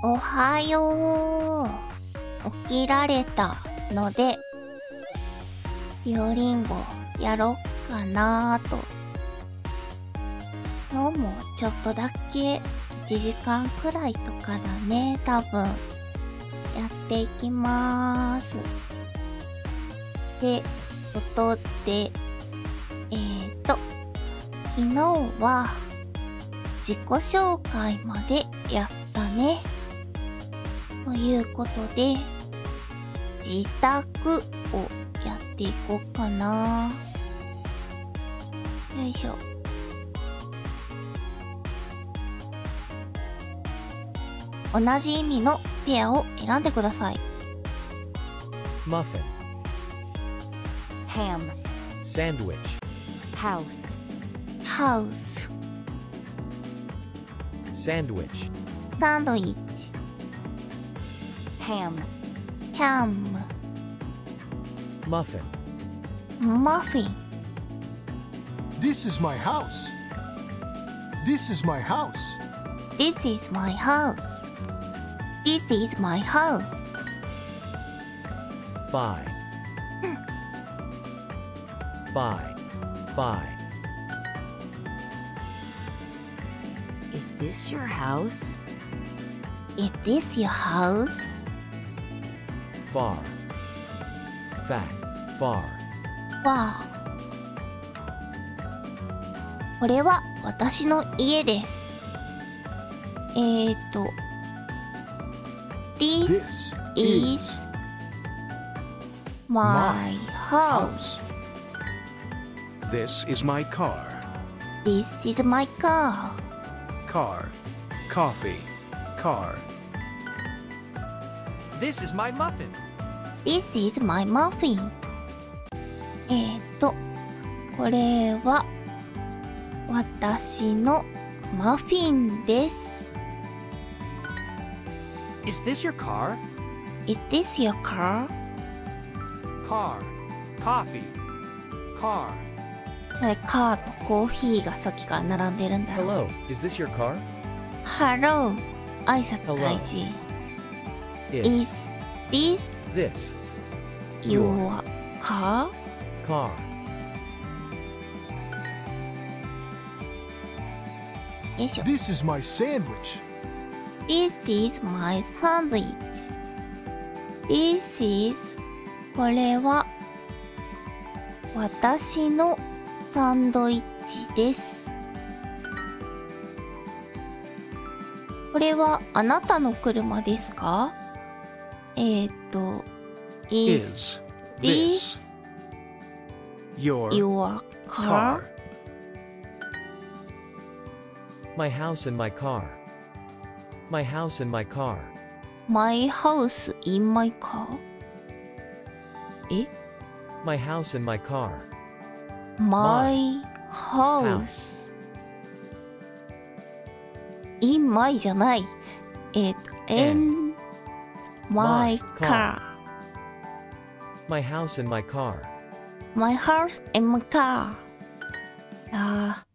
おはよう。起きられたので、ビオリンゴやろっかなーと。今日もちょっとだけ1時間くらいとかだね、多分。やっていきまーす。で、音で、えーと、昨日は自己紹介までやったね。いうことで、自宅をやっていこうかな。よいしょ。同じ意味のペアを選んでください。マフィン。ハム。サンドウィッチ。ハウス。ハウス。サンドウィッチ。サンドイッチ。ham. Ham. Muffin. Muffin. This is my house. This is my house. This is my house. This is my house. Bye. Bye. Bye. Is this your house? Is this your house? far fat far far これは私の家ですえー、っと This, This is my house. This is my car. This is my car. Car. Coffee. Car. This is my muffin. This is my muffin. えっ、ー、と、これは、私のマフィンです。Is this your car? Is this your car? Car, coffee, car. カーとコーヒーがさっきから並んでるんだ。Hello, is this your car? Hello, 挨拶大事。Hello. Is this this your car? Car. よいしょ。This is my sandwich. This is my sandwich. This is これは私のサンドイッチです。これはあなたの車ですかえっと、is this your, car? My house and my car. My house and my car. My house in my car. え eh? My house and my car. My, my house. house. In my じゃない。えっと、え and. My car. My house and my car. My house and my car. ああ。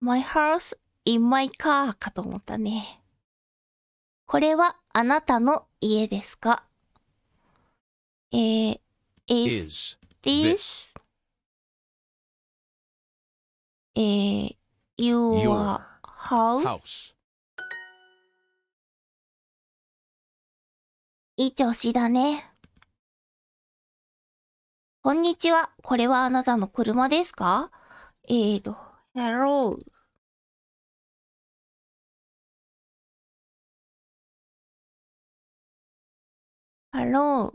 My house in my car かと思ったね。これはあなたの家ですかえー、is, this, this. えー、your, your house? house. いい調子だね。こんにちは。これはあなたの車ですかえーと、Hello. ハロ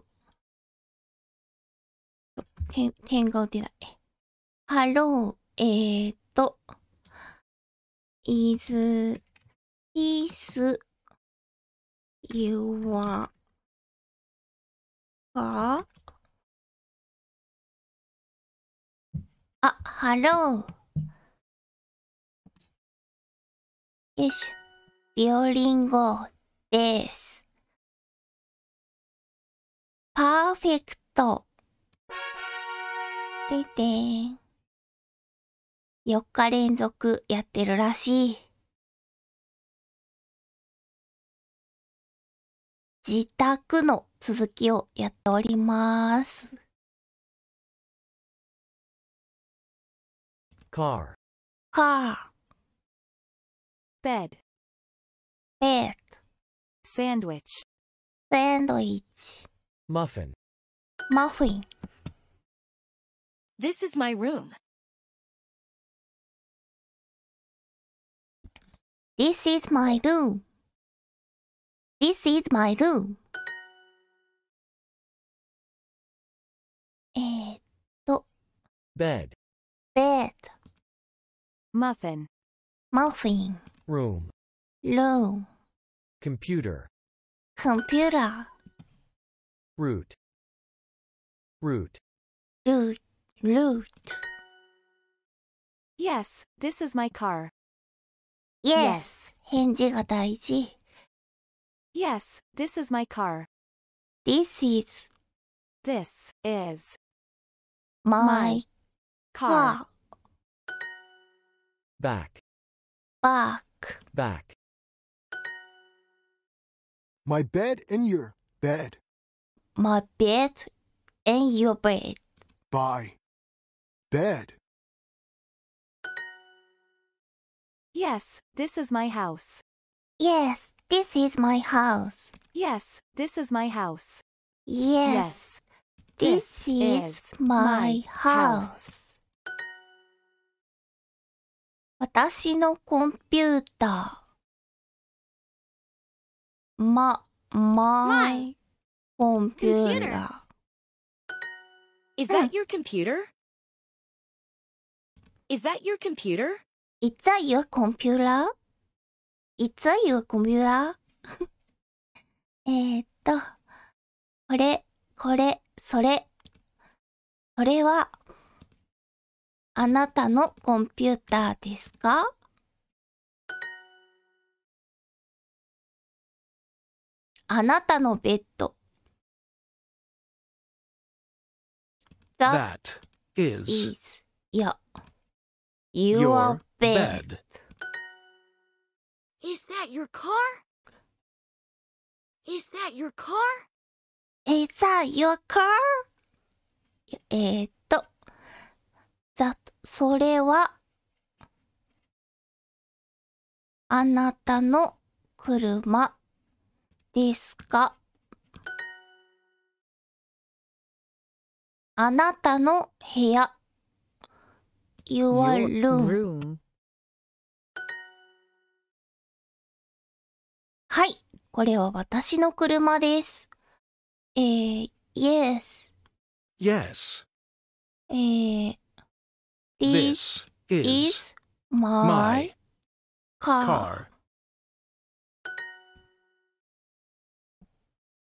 ー。点が打てない。ハロー。えーと。is this your かあ、ハロー。よし。リオリンゴです。パーフェクト。でてん。4日連続やってるらしい。自宅の続きをやっております。car, car, bed, bed, sandwich, sandwich, muffin, muffin. This is my room. This is my room. This is my room. Bed. bed, muffin, muffin, room, room, computer, computer, root, root, root, root. Yes, this is my car. Yes, 返事が大事。Yes, this is my car. This is. This is. My, car. Back. Back. Back. My bed and your bed. My bed and your bed. By bed. Yes, this is my house. Yes, this is my house. Yes, this is my house. Yes. this, this, is, is my house. my computer. Is that your computer? Is that your computer? It's that your computer? it's a your computer? えっと、これ、これ、それ。それは、あなたのコンピューターですかあなたのベッド。That, That is, is your, your bed. bed. Is that your car? Is that your car? Is that your car? えー、っと、ざ、それは、あなたの車ですかあなたの部屋 ?Your room はい。これは私の車です。えー、yes. Yes. えー、this, this is my car. car.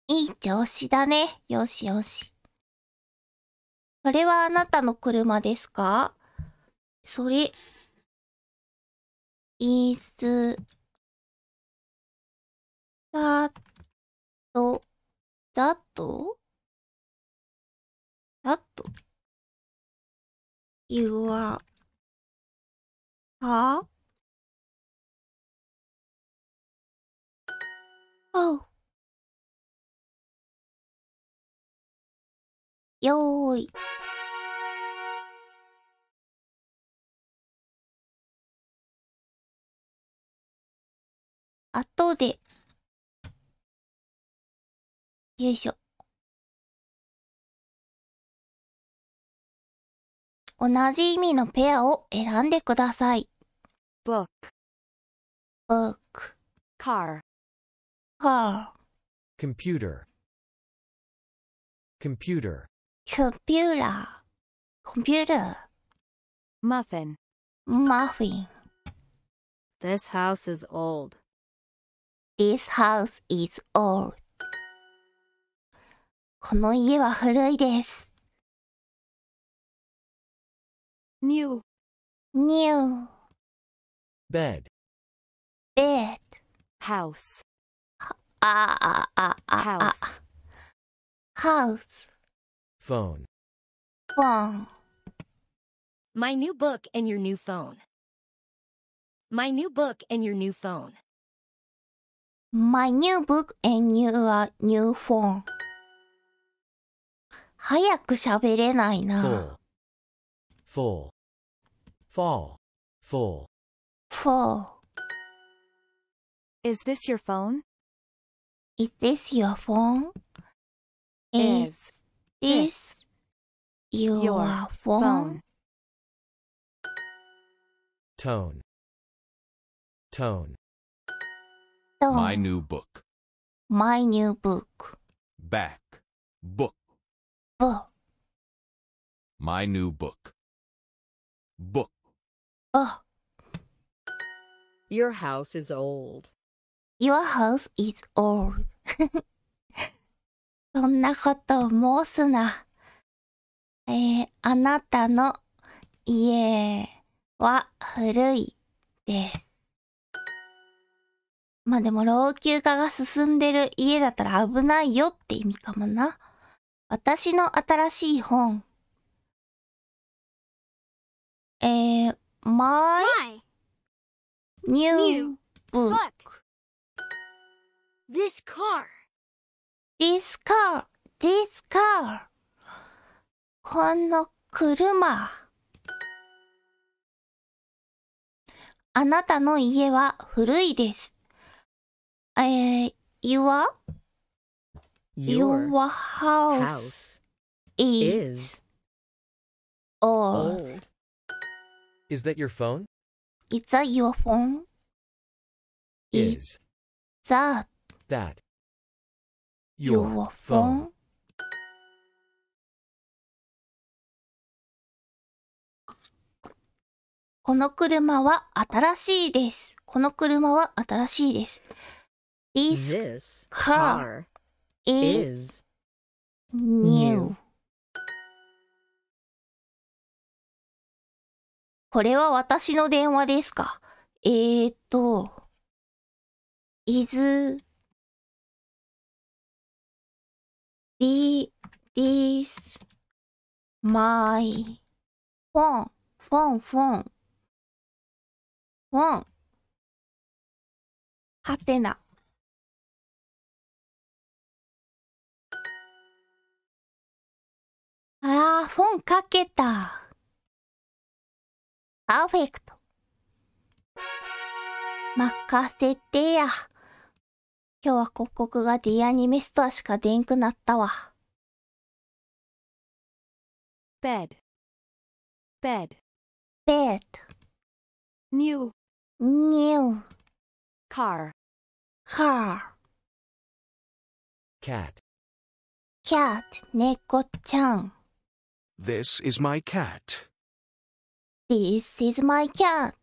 いい調子だね。よしよし。それはあなたの車ですかそれ、is だと、だと、だと、y わ、はよーい。後でよいしょ。同じ意味のペアを選んでください。book, book, car, car, computer, computer, computer, computer, muffin, muffin. This house is old. This house is old. この家は古いです。new, new, bed, bed, house, ああああ house, house, phone, phone. My new book and your new phone. My new book and your new phone. My new book and your new phone. 早く喋れないな。fall, four, four. Four. fall, fall. Is this your phone? Is this your phone? Is this your phone? Tone. Tone. Tone. My new book. My new book. Back. Book. ぼ My new book. Book. ぼ Your house is old. Your house is old. そんなことを申すな。えー、あなたの家は古いです。まあでも老朽化が進んでる家だったら危ないよって意味かもな。私の新しい本。えー、my, my new, new book. This car. This car. This car. この車。あなたの家は古いです。えー、your Your house is old. Is that your phone? Is that your phone? Is that that your phone? この車は新しいです。この車は新しいです。This car is new これは私の電話ですかえー、っと is t h i s my phone phone phone phone はてなああ、フォンかけた。パーフェクト。任せてや。今日は国国がディアニメストアしかでんくなったわ。ベッド。ベッド。ベッド。ニュー。ニュー。カー。カー。キャット。キャット、猫ちゃん。This is my cat. This is my cat.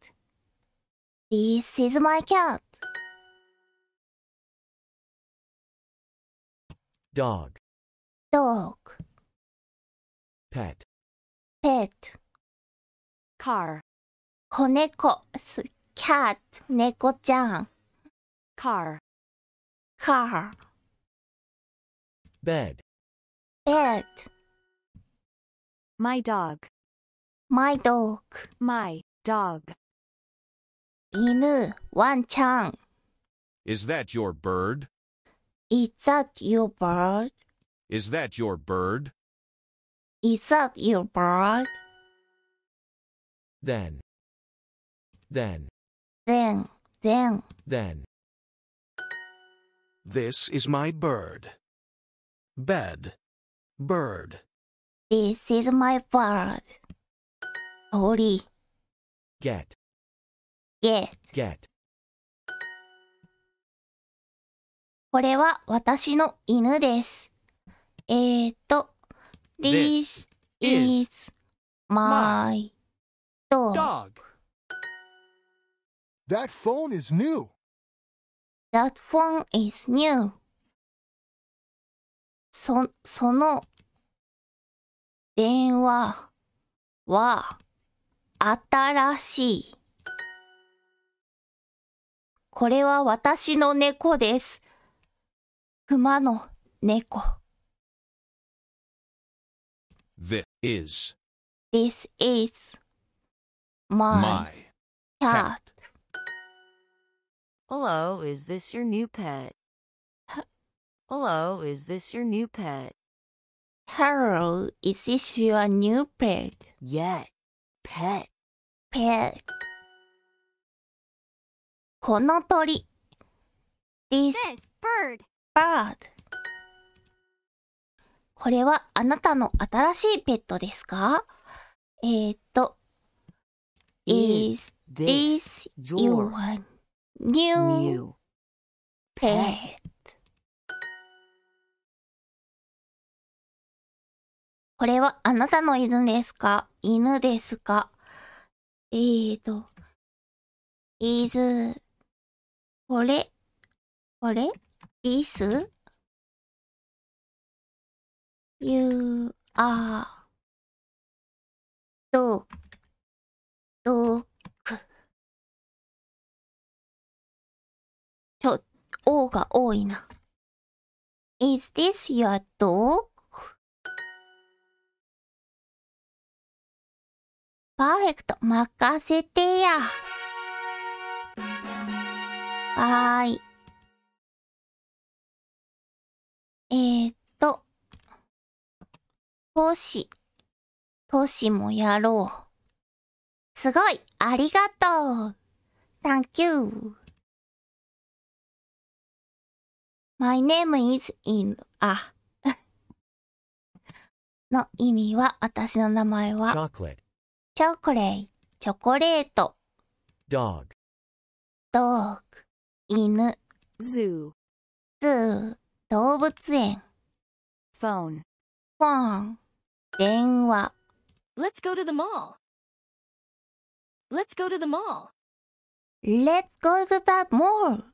This is my cat. Dog. Dog. Pet. Pet. Car. 子猫 cat 猫ちゃん car car bed bed my dog. My dog. My dog. Is that your bird? Is that your bird? Is that your bird? Is that your bird? Then. Then. Then. Then. Then. This is my bird. Bed. Bird. This is my bird. 鳥。get, get. get, これは私の犬です。えーと、This This is my dog. dog. That phone is new. That phone is new. そ、その電話は新しい。これは私の猫です。熊の猫。This is, This is my, my cat. Hello, is this your new pet? Hello, is this your new pet? Hello, is this your new pet? Yeah, pet. Pet. この鳥 This, This bird. bird. これはあなたの新しいペットですかえー、っと、Is this your new pet? これはあなたの犬ですか犬ですかえーと、いず、これ、これリスゆあ、ど、ど、く。ちょ、おが多いな。Is this your dog? パーフェクト、任せてや。はーい。えー、っと、都市、都市もやろう。すごい、ありがとう。サンキュー。My name is in, あ。の意味は、私の名前は。チョコレイ、チョコレート。dog, ドッグ、犬、zoo, ズー、動物園、phone. フォン、電話、Let's go to the mall. Let's go to the mall. Let's go to the mall.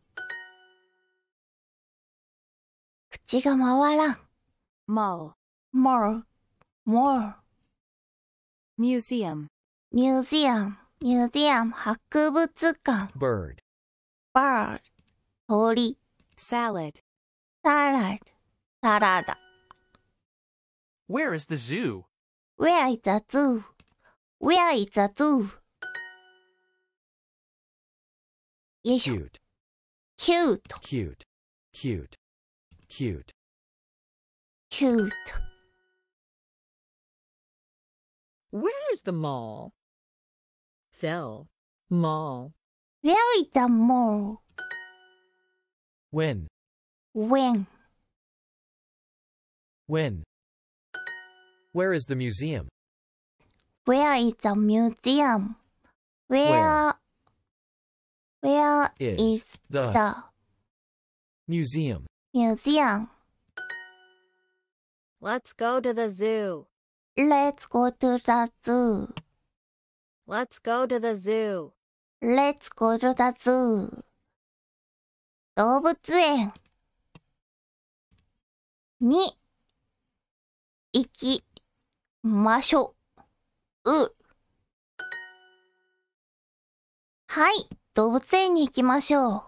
口が回らん、mall, more, more. museum, museum, museum, 博物館 bird, bird, 鳥 salad, salad, サラダ Where is the zoo? Where is the zoo? Where is the zoo? よいしょ。cute, cute, cute, cute, cute, cute. Where is the mall? Sell. Mall. Where is the mall? When. When. When. Where is the museum? Where is the museum? Where. Where, where is, is the, the museum? Museum. Let's go to the zoo. Let's go to the zoo. Let's go to the z o o 動物園。に、行き、ましょ、う。はい、動物園に行きましょう。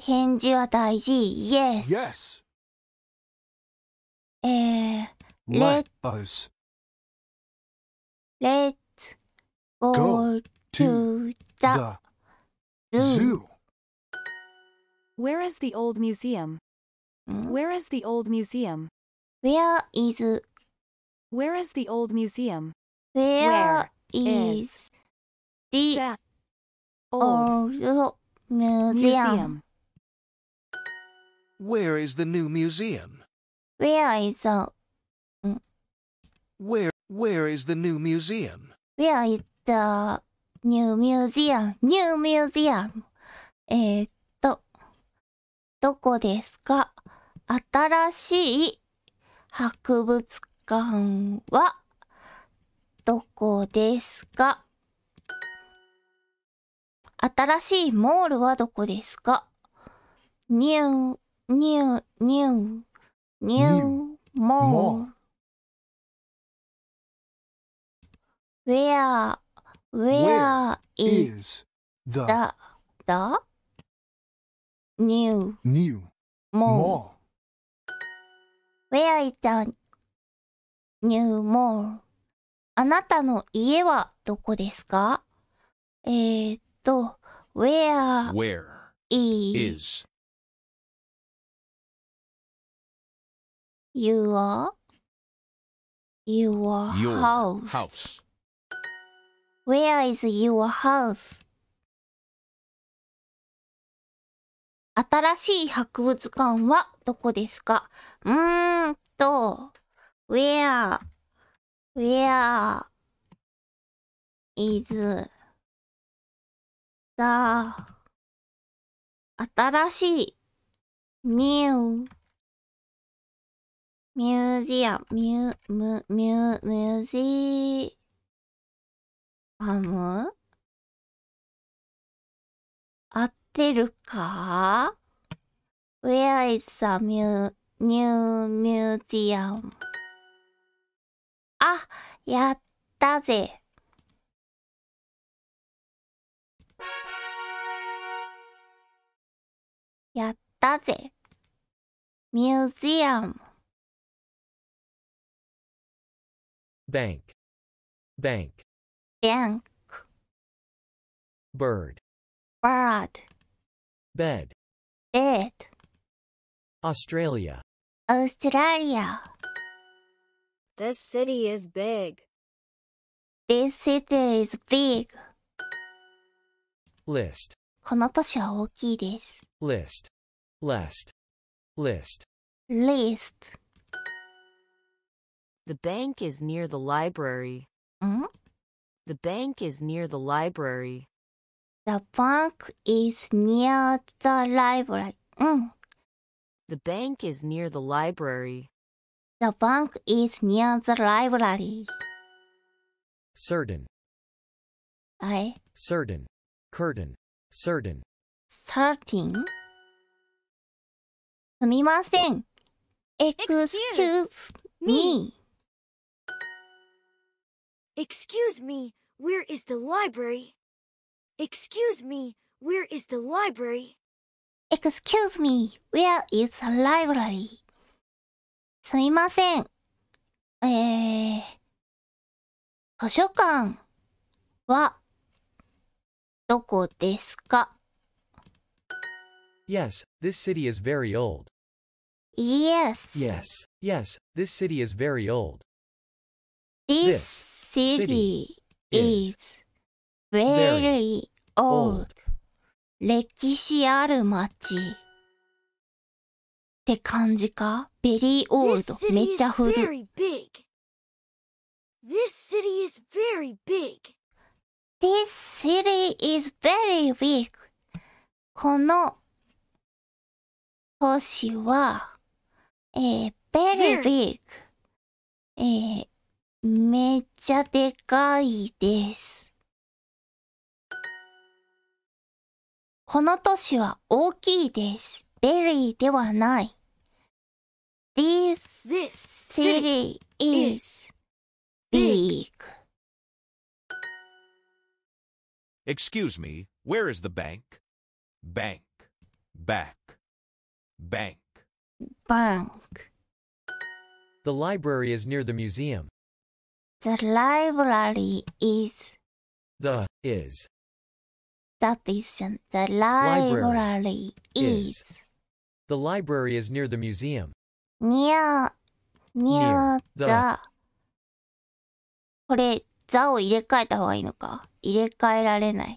返事は大事、yes。Yes. えー、レッツ。レッツ。Go, to, the, the, zoo. Where is the old museum? Hmm? Where is the old museum? Where is Where is the old museum? Where, Where is, is the, the old, old museum? museum? Where is the new museum? Where is the hmm? Where Where is the new museum? Where is the new museum, new museum. えっと、どこですか新しい博物館はどこですか新しいモールはどこですか ?new, new, new, new, mall.where Where is the, the, the new, new mall? Where is the new mall? あなたの家はどこですかえー、っと、where, where is your, a e your, y r house? house. Where is your house? 新しい博物館はどこですかうーんと、where, where is the 新しい new museum, mu, mu, mu, museum かむ合ってるか ?Where is the new museum? あ、やったぜ。やったぜ。ミュージアム。bank, bank. bank bird bird bed bed Australia Australia This city is big This city is big List この都市は大きいです List List List List The bank is near the library ん hmm? The bank is near the library. The bank is near the library. Mm. The bank is near the library. The bank is near the library. Certain. I. Certain. Curtain. Certain. Certain. Excuse me. Excuse me. Where is the library? Excuse me, where is the library? Excuse me, where is the library? すみません。えー、図書館はどこですか ?Yes, this city is very old. Yes. Yes, yes, this city is very old. This, this city, city is very old 歴史ある町って感じか ?very old めっちゃ古い。This city is very big. This city is very big. この都市は、えー、very big. えー、めっちゃでかいです。この都市は大きいです。ベリーではない。This city is big. Excuse me, where is the bank? Bank, back, bank. Bank. The library is near the museum. The library is. The is. That is. The library, library is. is. The library is near the museum. Near. Near, near the. the. これ、座を入れ替えた方がいいのか。入れ替えられない。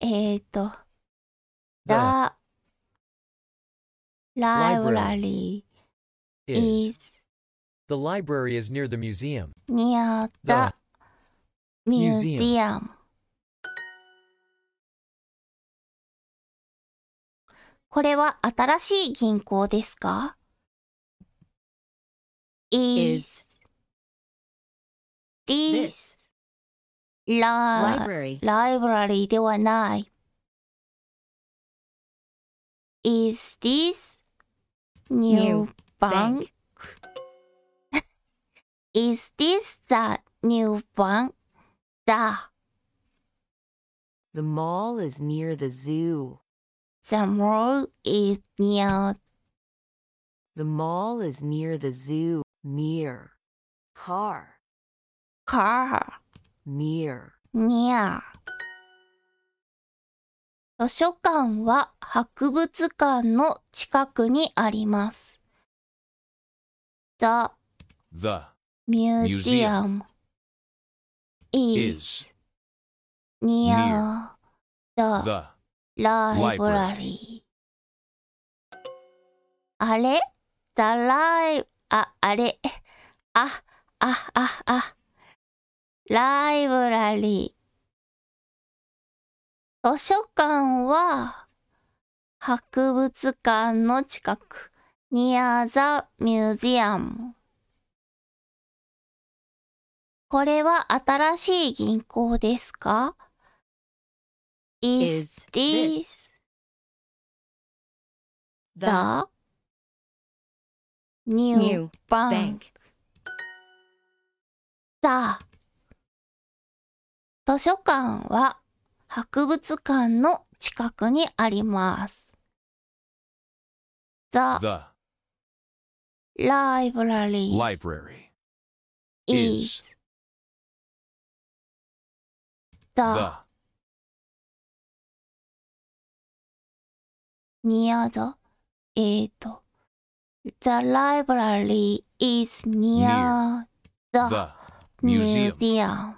えっ、ー、と。The. Library, library is. is The library is near the museum. Near the, the museum. museum. これは新しい銀行ですか ?is this library, library ではない。is this new bank? Is this the new one? The. The mall is near the zoo. The mall is near. The mall is near the zoo. Near. Car. Car. Near. Near. 図書館は博物館の近くにあります。The The museum is near the library. あれ ?the live あ、あれあ、あ、あ、あ。ライブラリー。図書館は博物館の近く。near the museum。これは新しい銀行ですか ?is this the new bank? だ。図書館は博物館の近くにあります。The, the library, library is だ。near the えっと The library is near the, the museum. museum.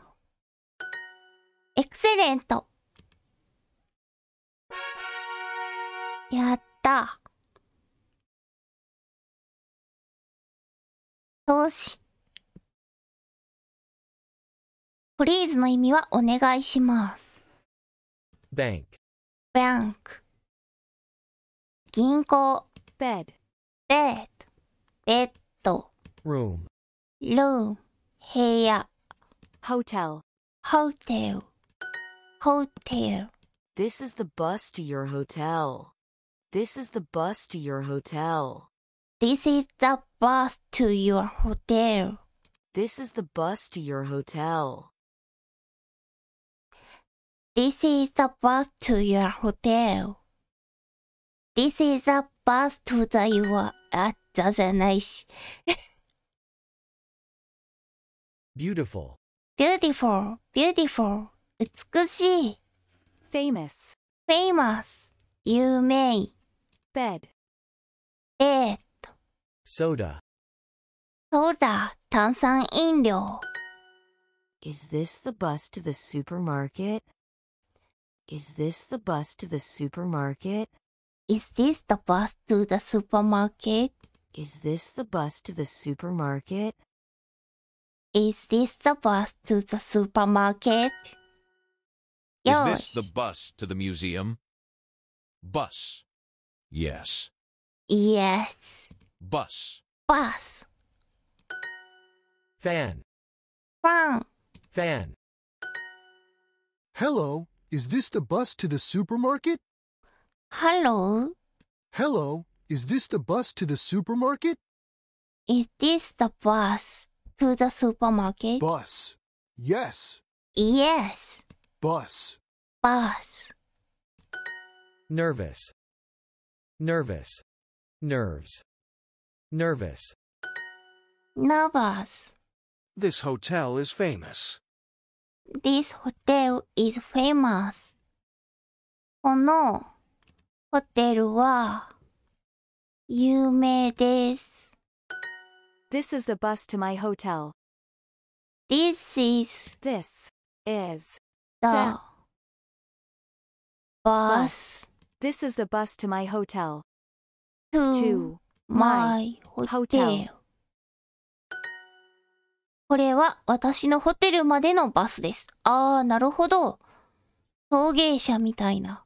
Excellent! やった投資 please の意味はお願いします。bank, bank 銀行 bed, bed, ベッド. room, room 部屋 hotel, hotel, hotel This is the bus to your hotel. This is the bus to your hotel. This is the bus to your hotel. This is the bus to your hotel. This is the bus to your hotel. This is a bus to the your... あ、じゃじゃないし。beautiful, uh, beautiful, beautiful. 美しい。famous, famous. 有名。bed, bed. soda, Is this the bus to the supermarket? Is this the bus to the supermarket? Is this the bus to the supermarket? Is this the bus to the supermarket? Is this the bus to the supermarket? Is this the bus to the museum? Bus. Yes. Yes. Bus. Bus. Fan. Fan. Fan. Hello, is this the bus to the supermarket? Hello. Hello. Is this the bus to the supermarket? Is this the bus to the supermarket? Bus. Yes. Yes. Bus. Bus. Nervous. Nervous. Nerves. Nervous. Nervous. This hotel is famous. This hotel is famous. このホテルは有名です。This is the bus to my hotel. This is This is the bus. This is the bus to my hotel. To, to my hotel. hotel. これは私のホテルまでのバスです。ああ、なるほど。送迎車みたいな。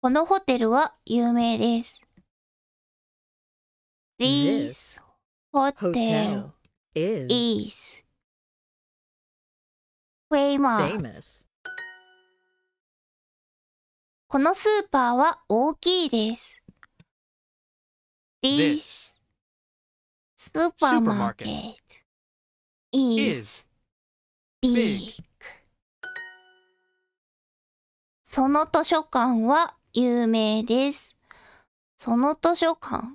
このホテルは有名です。This hotel is famous. このスーパーは大きいです。This supermarket is big その図書館は有名です。その図書館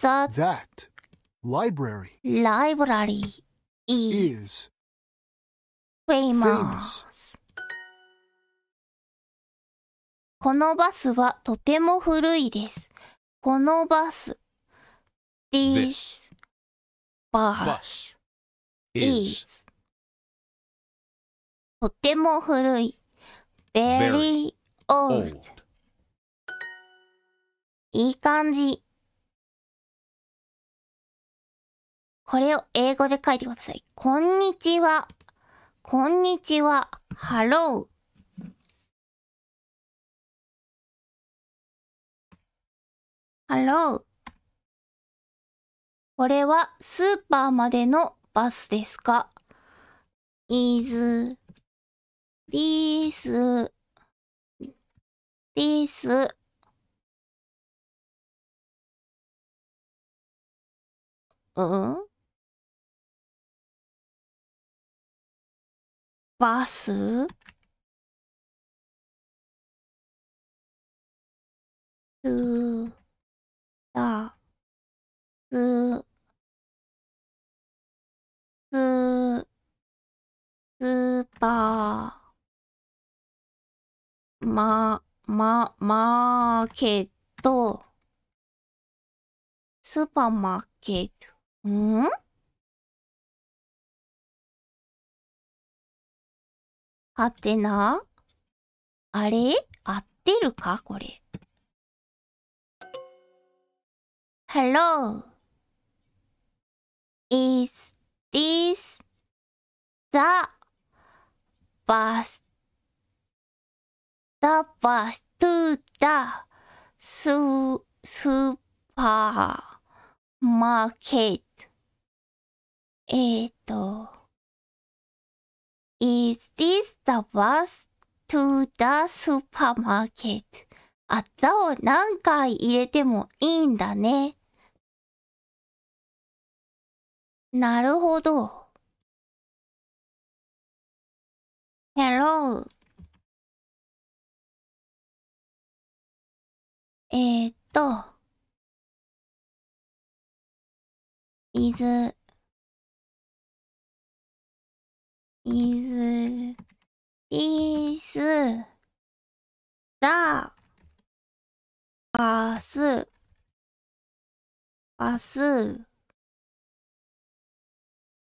That, that library, library is, is famous. famous. このバスはとても古いです。このバス This bus is とても古い very old いい感じこれを英語で書いてくださいこんにちはこんにちは hello ハロー。これはスーパーまでのバスですか ?is, this, this. うんバスうーだ、うー。スー、スーパー、ま、ま、マーケット、スーパーマーケット、んはてなあれ合ってるかこれ。Hello. Is is the bus the bus to the su supermarket えっと Is this the bus to the supermarket? あざを何回入れてもいいんだね。なるほど。hello. えー、っと。is, is, is, the, pass, pass,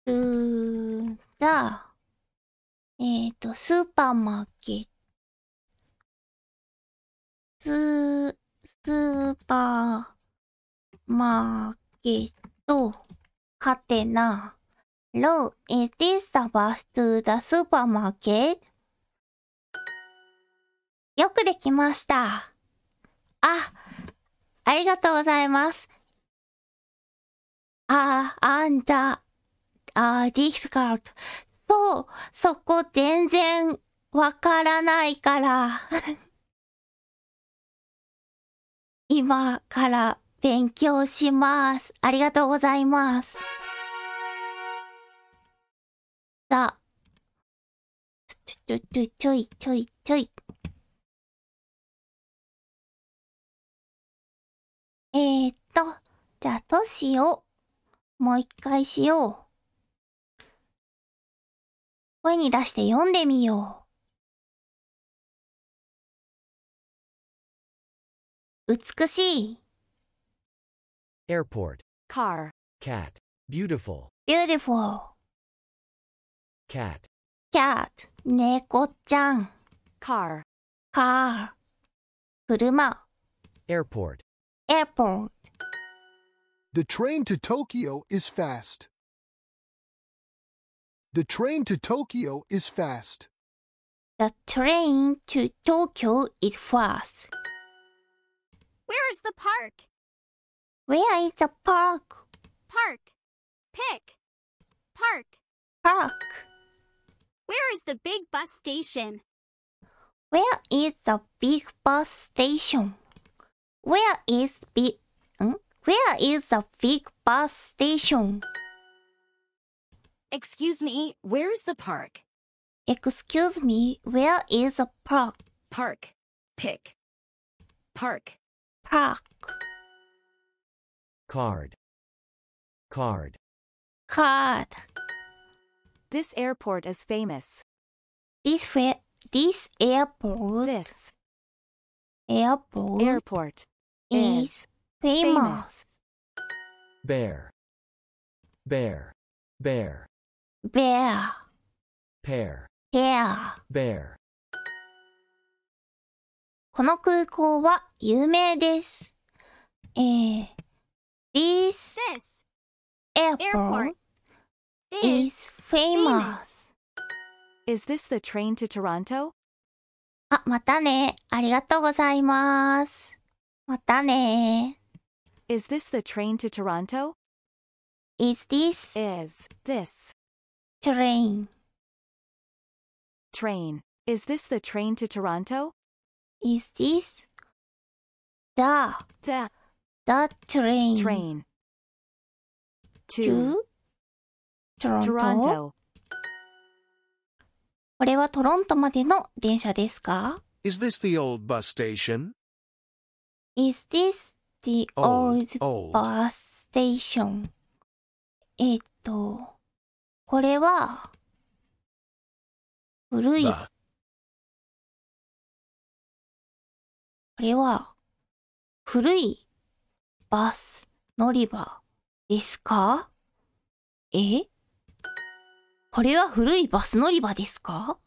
くだ、えっ、ー、と、スーパーマーケット。スー、スーパーマーケット。はてな。ロー、is this the bus to the supermarket? よくできました。あ、ありがとうございます。あ、あんた、are difficult. そう、そこ全然わからないから 今から勉強します。ありがとうございます。さあ。ちょ、ちょ、ちょい、ちょい、ちょい。えー、っと、じゃあ、都市を、もう一回しよう。声に出して読んでみよう。美しい。airport, car, cat, beautiful, beautiful, cat, cat, 猫ちゃん car, car, 車 airport, airport. The train to Tokyo is fast. The train to Tokyo is fast. The train to Tokyo is fast. Where is the park? Where is the park? Park. Pick. Park. Park. Where is the big bus station? Where is the big bus station? Where is big... Hmm? Where is the big bus station? Excuse me, where is the park? Excuse me, where is a park? Park. Pick. Park. Park. Card. Card. Card. This airport is famous. This fa this airport. This airport. Airport is, is famous. famous. Bear. Bear. Bear. bear pear pear bear この空港は有名です。えー、This airport is famous. Is this the train to Toronto? あ、またね。ありがとうございます。またね。Is this the train to Toronto? Is this? Is this? train. Train. Is this the train to Toronto? Is this the the, the train, train to, to Toronto? Toronto? これはトロントまでの電車ですか Is this the old bus station? Is this the old, old. bus station? えっと。これは、古い。これは、古いバス乗り場ですかえこれは古いバス乗り場ですか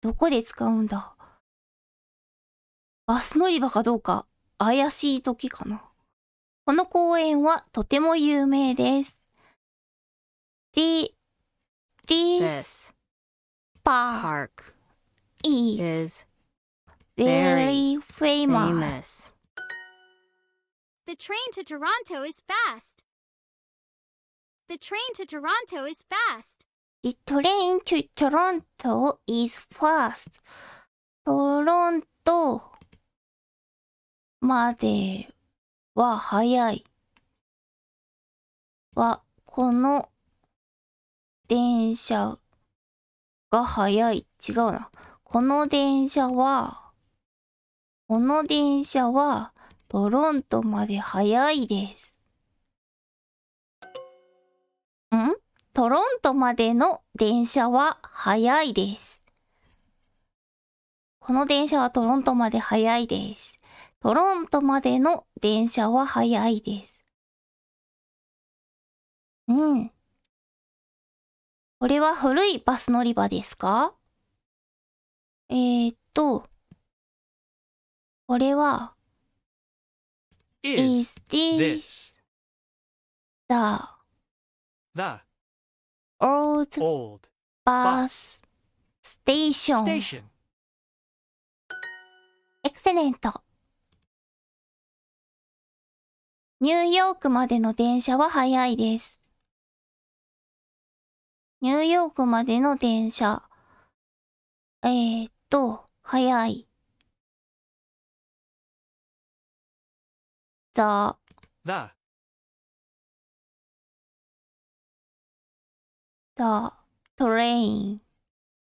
どこで使うんだバス乗り場かどうか怪しい時かな。この公園はとても有名です。The this park is very famous. The train to Toronto is fast. The train to Toronto is fast. The train to Toronto is fast. Toronto までは早い。は、この電車が速い。違うな。この電車は、この電車は、トロントまで速いです。んトロントまでの電車は速いです。この電車はトロントまで速いです。トロントまでの電車は速いです。うん。これは古いバス乗り場ですかえっと、これは、is this the, old, old b s t a t i o n station. エクセレント。ニューヨークまでの電車は早いです。ニューヨークまでの電車。えー、っと、早い。ザ。ザ。ザ。トレイン。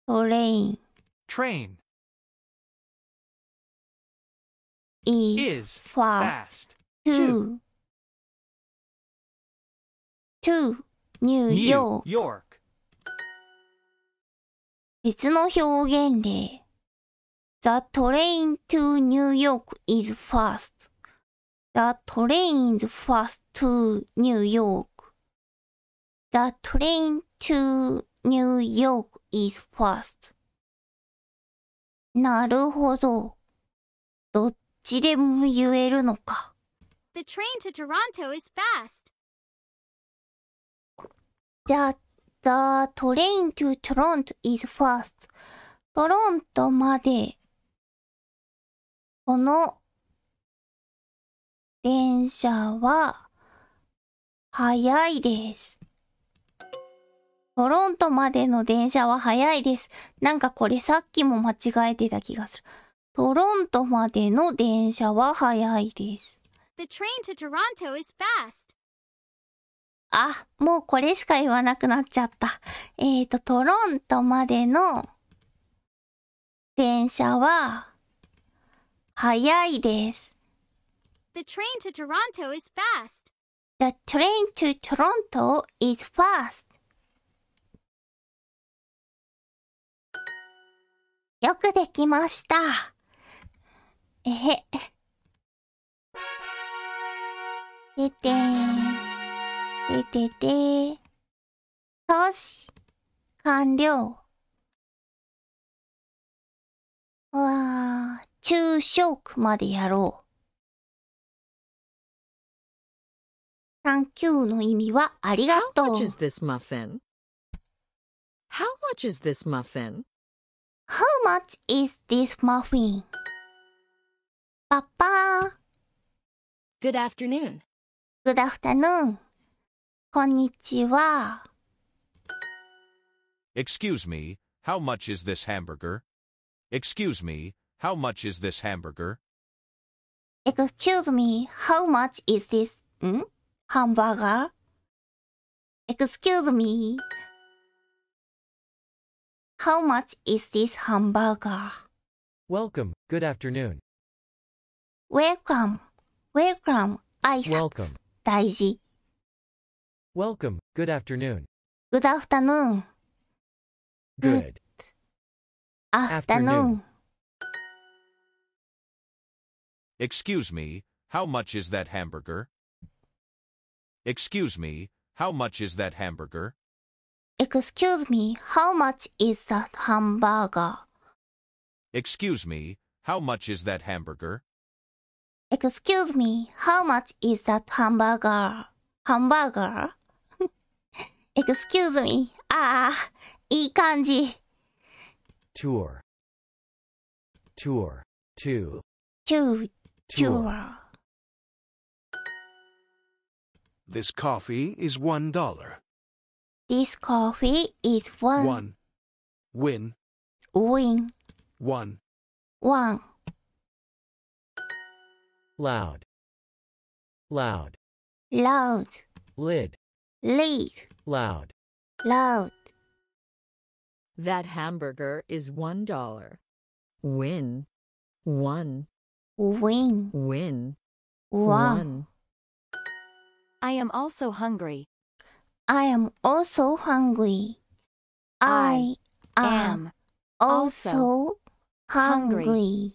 トレイン。train is, is fast to to New, New York. York. 別の表現例。The train to New York is fast. The train is fast to New York. The train to New York is fast. なるほど。どっちでも言えるのか。The train to Toronto is fast. The The train to Toronto is fast. トロントまで。この電車は速いです。トロントまでの電車は速いです。なんかこれさっきも間違えてた気がする。トロントまでの電車は速いです。The train to Toronto is fast. あ、もうこれしか言わなくなっちゃった。えーと、トロントまでの電車は速いです。The train to Toronto is fast. The train to Toronto is fast. よくできました。えへ。でてーん。てててー。よし。完了。わー、昼食までやろう。サンキューの意味はありがとう。How much is this muffin? How much is this muffin? How much is this muffin? パパ Good afternoon. Good afternoon. Konnichiwa. Excuse me, how much is this hamburger? Excuse me, how much is this hamburger? Excuse me, how much is this hmm? hamburger? Excuse me. How much is this hamburger? Welcome. Good afternoon. Welcome. Welcome. welcome. 大事。Welcome. Good afternoon. Good afternoon. Good afternoon. Excuse me, how much is that hamburger? Excuse me, how much is that hamburger? Excuse me, how much is that hamburger? Excuse me, how much is that hamburger? Excuse me, how much is that hamburger? Hamburger? Excuse me. Ah, tour. tour, two, two, tour. This coffee is one dollar. This coffee is one. One. Win. Win. One. One. Loud. Loud. Loud. Lid. Leak. Loud. Loud. That hamburger is one dollar. Win. One. Win. Win. One. I am also hungry. I am also hungry. I, I am also hungry. hungry.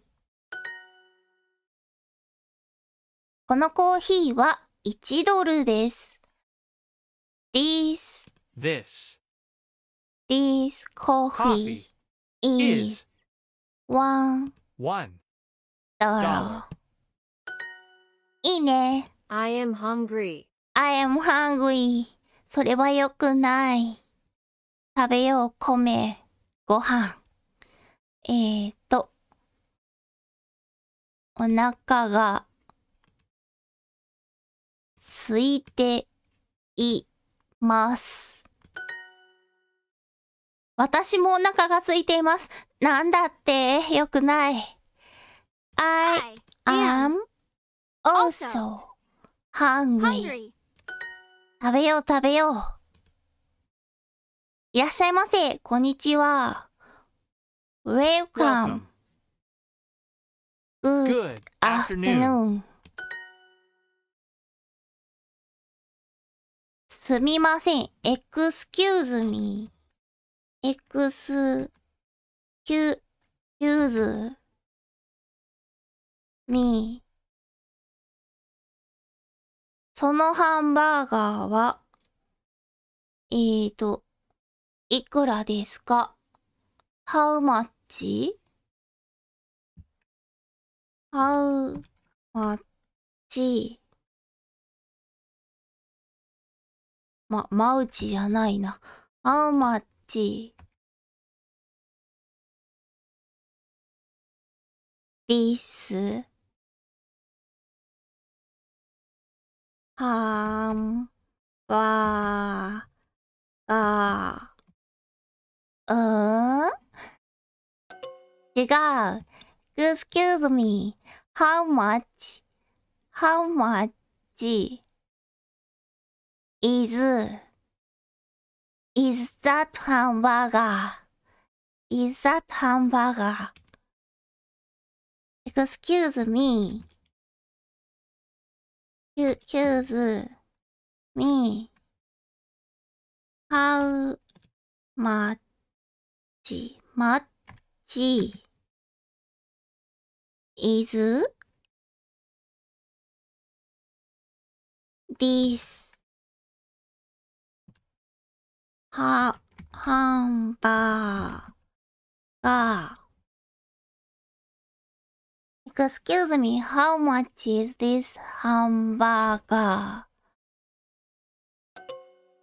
このコーヒーは1ドルです。This this this coffee, coffee is one one dollar. いいね。I am hungry. I am hungry. それはよくない。食べよう、米、ご飯。えーと、お腹が、空いています。私もお腹が空いています。なんだって、よくない。I am also hungry. 食べよう食べよう。いらっしゃいませ。こんにちは。Welcome. Good afternoon. すみません。エクスキューズミー。エクス、キュ、ーズ、ミー。そのハンバーガーは、えーと、いくらですかハウマッチ。ハウマッチ。ま、マウチじゃないな。アウマッチ。リス。はん。わー。ー。うーん違う。excuse me. How much? How much? is, is that hamburger? Is that hamburger? Excuse me. Excuse me. How much, much is this? は、ハンバーガー。Excuse me, how much is this hamburger?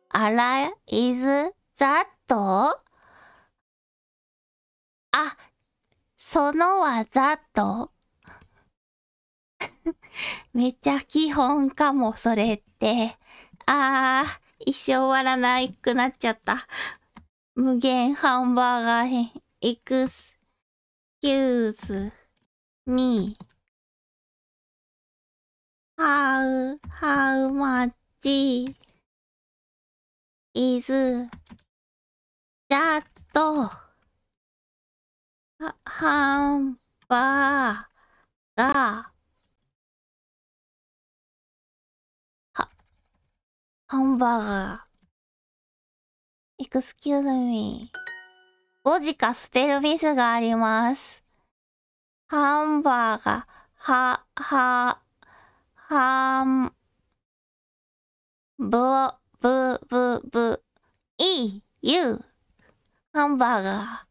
あら、is that? あ、そのは that? めっちゃ基本かも、それって。あー。一生終わらなくなっちゃった。無限ハンバーガー編。エクスキューズミー。How, how much is that h a m b u r g e ハンバーガー。excuse me. 5時かスペルミスがあります。ハンバーガー、は、は、はん、ぶ、ぶ、ぶ、ぶ、い、ゆ、ハンバーガ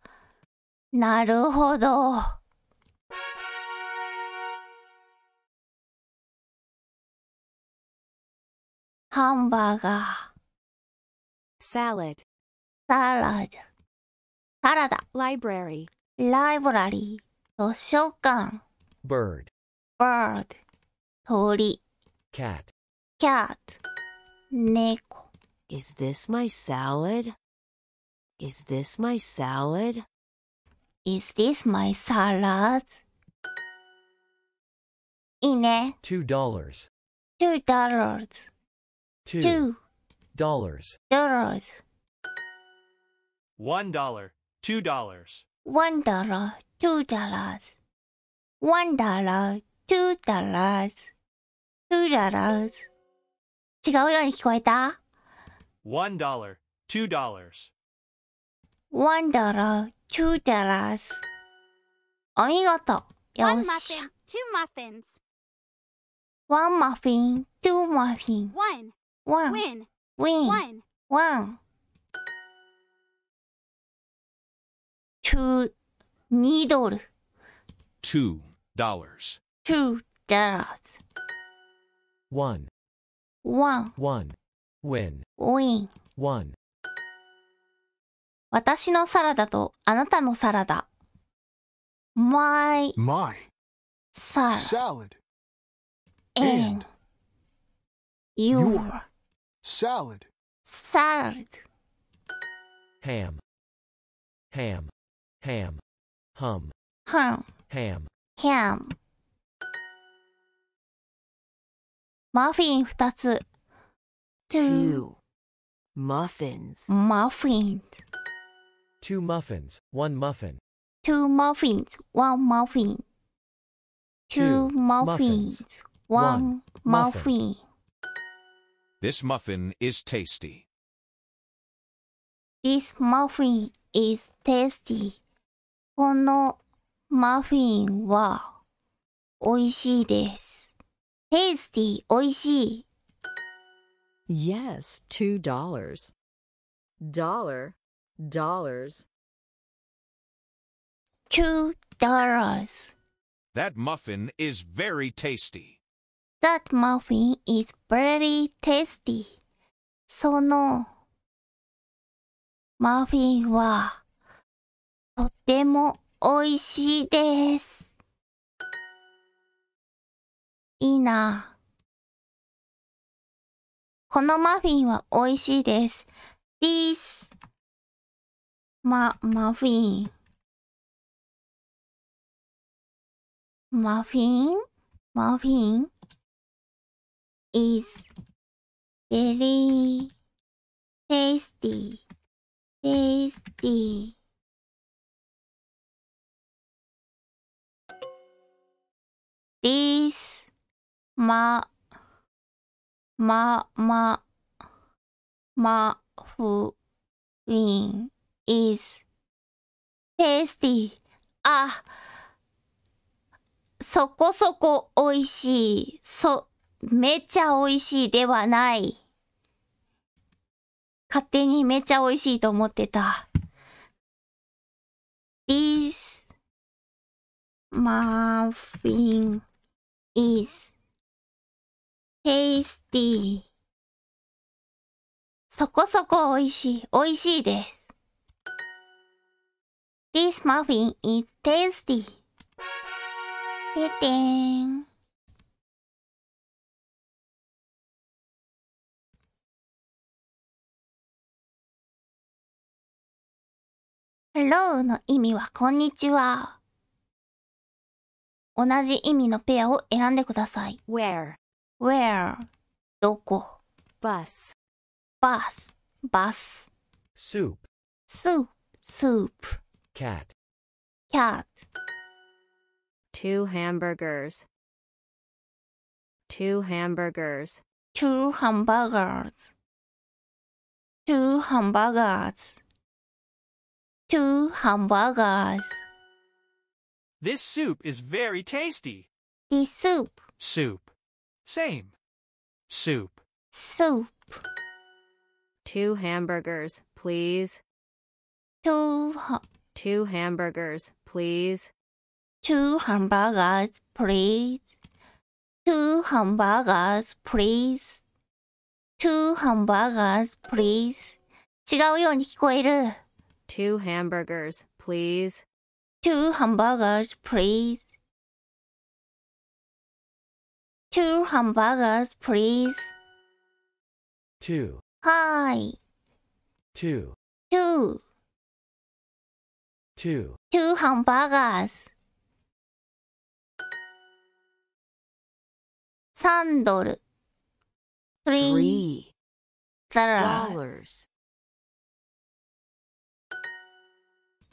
ー。なるほど。hamburger salad salad サラダ library library 図書館 bird bird 鳥 cat cat 猫 is this my salad? Is this my salad? Is this my salad? Two dollars. Two dollars two, two dollars dollars one dollar two dollars one dollar two dollars one dollar two dollars two dollars 違うように聞こえた one dollar two dollars one dollar two dollars お見事よし one muffin two muffins one muffin two muffins. one one, win, win, one, one. 2 $2 2 dollars 2 dollars 1 1 1 win win 1私のサラダとあなたのサラダ my my salad, salad. and your, your. Salad. Salad. Ham. Ham. Ham. Hum. Hum. Ham. Ham. two. Two. muffins. Muffins. Two muffins, one muffin. Two muffins, one muffin. Two, Two muffins, muffins, one muffin. muffin. This muffin is tasty. This muffin is tasty. このマフィンは美味しいです。tasty 美味しい。Yes, two dollars. Dollar, dollars. Two dollars. That muffin is very tasty. That muffin is very tasty. そのマフィンはとても美味しいです。いいな。このマフィンは美味しいです。This ま、マフィン。マフィンマフィン is very tasty, tasty. This ma ma ma ma win is tasty. あ、そこそこ美味しい。そ、めちゃ美味しいではない。勝手にめちゃ美味しいと思ってた。i ース。マ f フィン is tasty. そこそこ美味しい。美味しいです。This muffin is tasty. ててーん。h e の意味はこんにちは。同じ意味のペアを選んでください。Where? Where? どこ ?Bus. Bus. Bus. Soup. Soup. Soup. Cat. Cat. Two hamburgers. Two hamburgers. Two hamburgers. Two hamburgers. two hamburgers. This soup is very tasty. The soup. Soup. Same. Soup. Soup. Two hamburgers, please. Two ha Two hamburgers, please. Two hamburgers, please. Two hamburgers, please. Two hamburgers, please. 違うように聞こえる。Two hamburgers, please. Two hamburgers, please. Two hamburgers, please. Two. Hi. Two. Two. Two. Two hamburgers. $3 dollars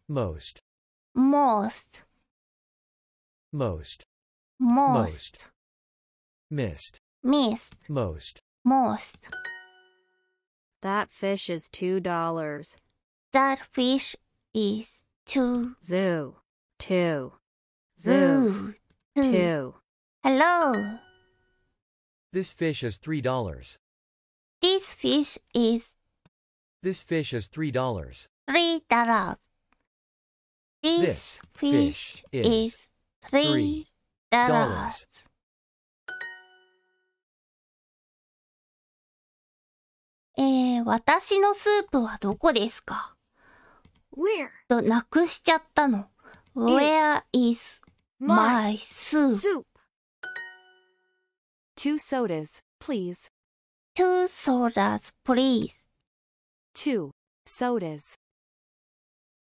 most most most most missed missed most most that fish is two dollars that fish is two zoo two zoo two, two. hello this fish is three dollars this fish is this fish is three dollars three dollars This fish is three dollars. えー、私のスープはどこですか ?Where? と、なくしちゃったの。Where is my soup? Two sodas, please. Two sodas, please. Two sodas.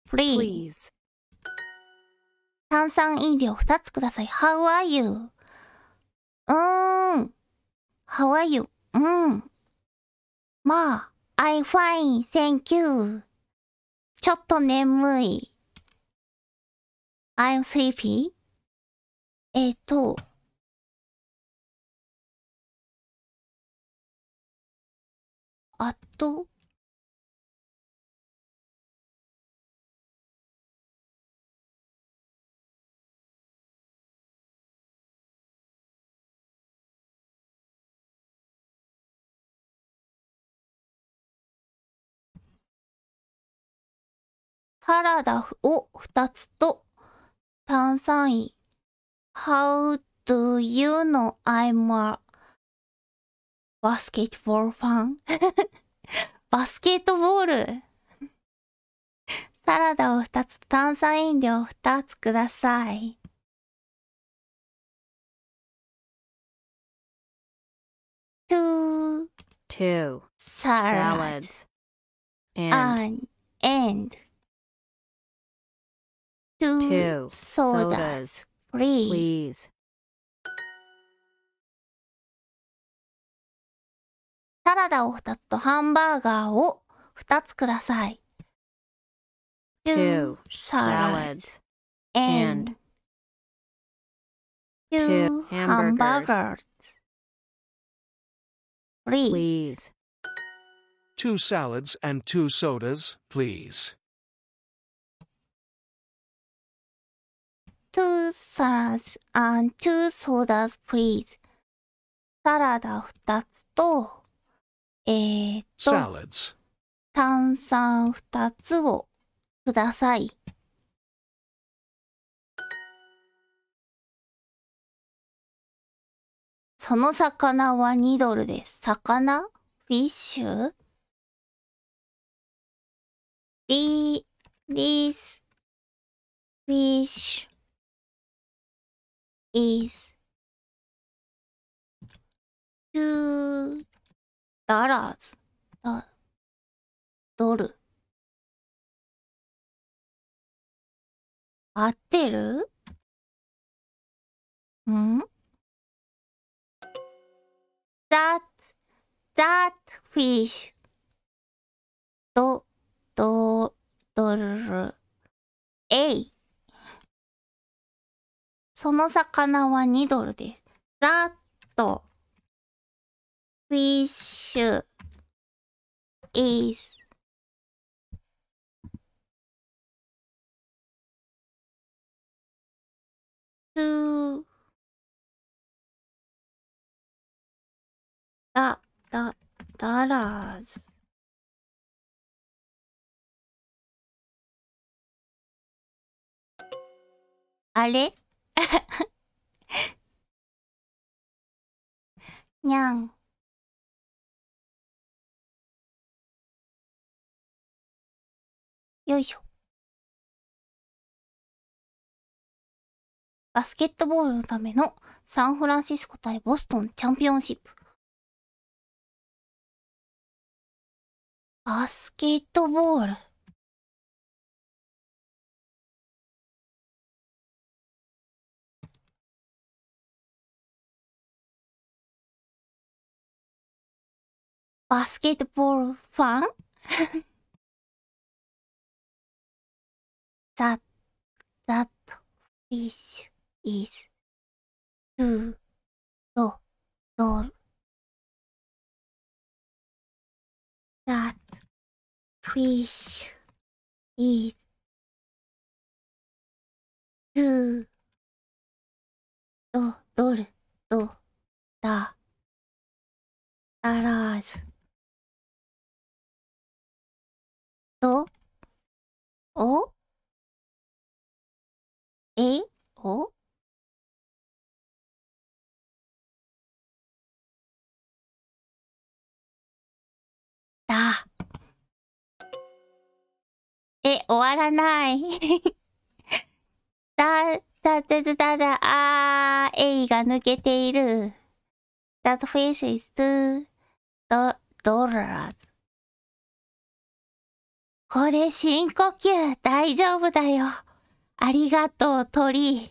Please. 炭酸飲料二つください。How are you? うーん。How are you? うん。まあ、I fine, thank you. ちょっと眠い。I'm sleepy? えっ、と。あと。サラダを2つと炭酸飲。How do you know I'm a basketball fan? バスケットボールサラダを2つ、炭酸飲料2つください。two, two salads, and, and, and two, two sodas, sodas please. please. サラダを2つとハンバーガーを2つください。Two salads and two hamburgers. Please. Two salads and two sodas, please. two salads and two sodas please. サラダ2つと、えー、っと、Salads. 炭酸2つをください。その魚は2ドルです。魚フィッシュリー、リース、フィッシュ。is two dollars ドル合ってるん ?that, that fish ど、ど、ドルる A その魚は2ドルです。ザッと、フィッシュ、イース。トゥー、ダ、ダ、ダラーズ。あれ にゃん。よいしょ。バスケットボールのためのサンフランシスコ対ボストンチャンピオンシップ。バスケットボール。バスケットボールファン ?that, that fish is two, do, doll. That fish is two, do, doll, do, da, dollars. と、お、え、お、だ。え、終わらないだ、だ、だ、だ、だ、だ、あー、えいが抜けている。that fish is too, do, dollars. これ深呼吸大丈夫だよ。ありがとう、鳥。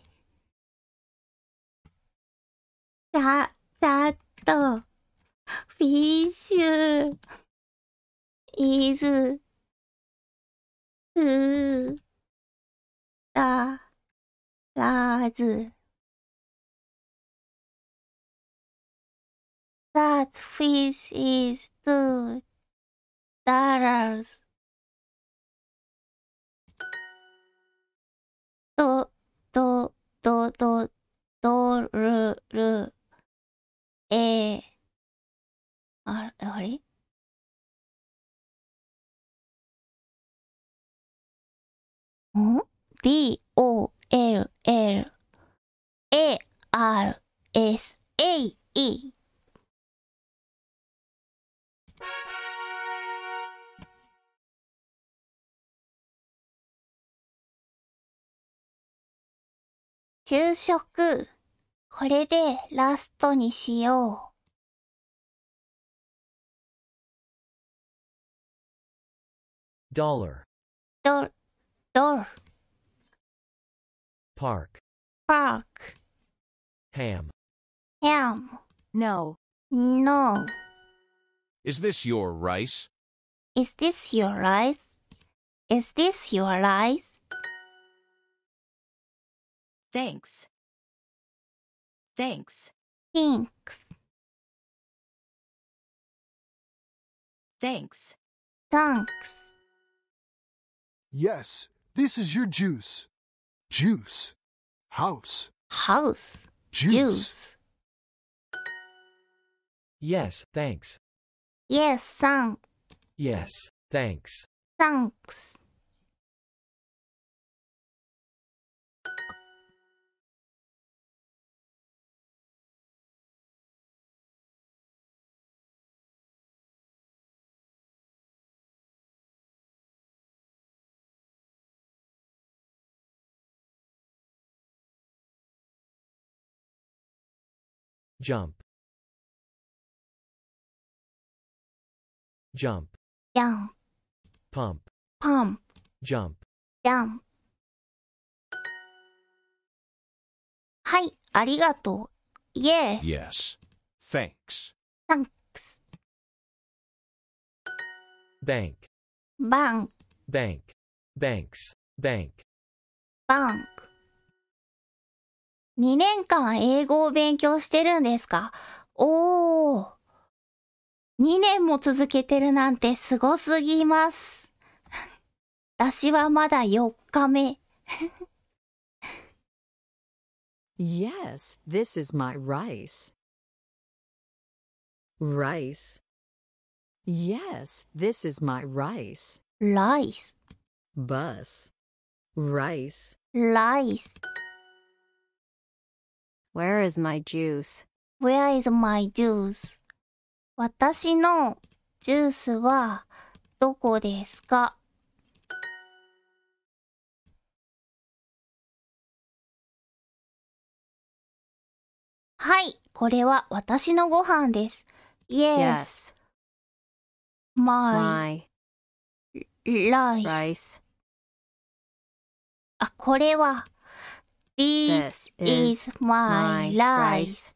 さ、さっと、フィッシュ、イズ、ス、ラ、ラズ。That fish is two dollars. と、と、と、と、と、る、る、えー、あ、あれん ?D, O, L, L, A, R, S, A, E 昼食。これでラストにしよう。ドル。ドル。ドル。パーク。パーク。ham. ham. No. No. Is this your rice? Is this your rice? Is this your rice? Thanks. Thanks. Thanks. Thanks. Thanks. Yes, this is your juice. Juice. House. House. Juice. juice. Yes, thanks. Yes, thanks. Yes, thanks. Thanks. jump jump down pump pump jump jump はい、ありがとう。Yes. Yes. Thanks. Thanks. Bank. Bank. Bank. Banks. Bank. Bank. 2年間英語を勉強してるんですかおー。2年も続けてるなんてすごすぎます。私はまだ4日目。yes, this is my rice. Rice. Yes, this is my rice. Rice. Bus. Rice. Rice. Where is my juice? Where is my juice? 私のジュースはどこですかはい、これは私のご飯です。Yes. My, rice. あ、これは This is my rice.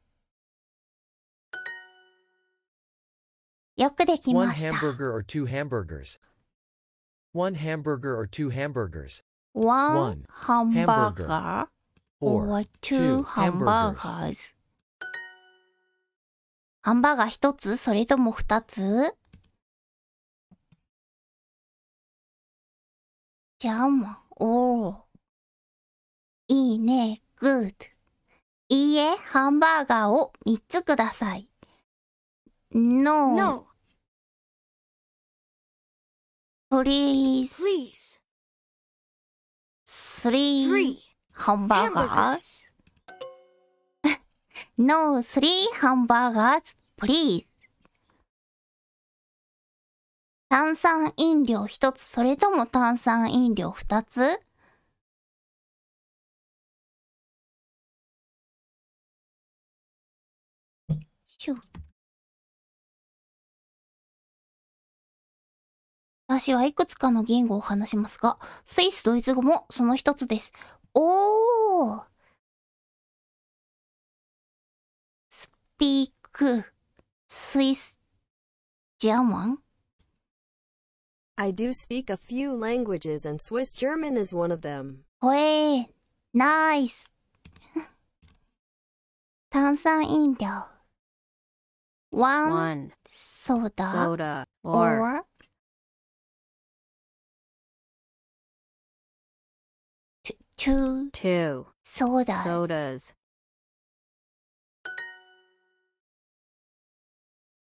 よくできました。One hamburger or two hamburgers. One hamburger or two hamburgers. One, One hamburger or two hamburgers. ハンバーガー一つそれとも二つじゃあもおー。いいね、グード。いいえ、ハンバーガーを3つください。No. No. Please. Please. Three, three hamburgers. no, three hamburgers, please. 炭酸飲料1つ、それとも炭酸飲料2つょ。私はいくつかの言語を話しますが、スイスドイツ語もその一つです。おースピーク、スイス、ジャーマン I do speak a few languages and Swiss German is one of them. ほえー、ナイス 炭酸飲料。one, soda, soda or, or two, two sodas. sodas.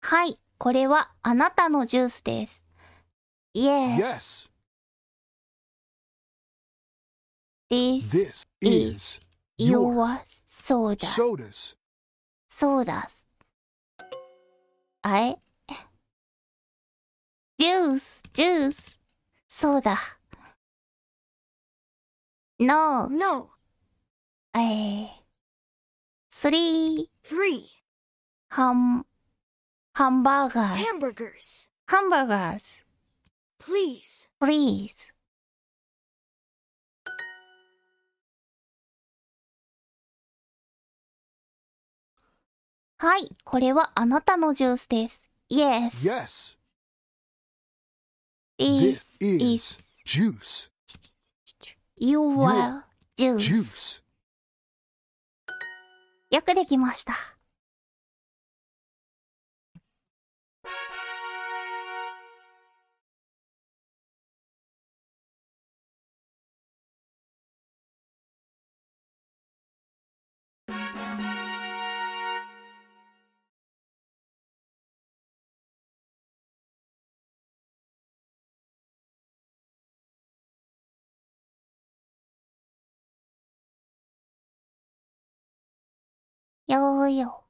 はい、これはあなたのジュースです。Yes. This, This is your soda. Sodas. Sodas. あえジュース、ジュース。そうだ。No. No. えー、three. Three. ハン、ハンバーガー。Hamburgers. Hamburgers. Please. Please. はい、これはあなたのジュースです。Yes. Yes. This, This is juice. Your juice. よくできました。よーよ。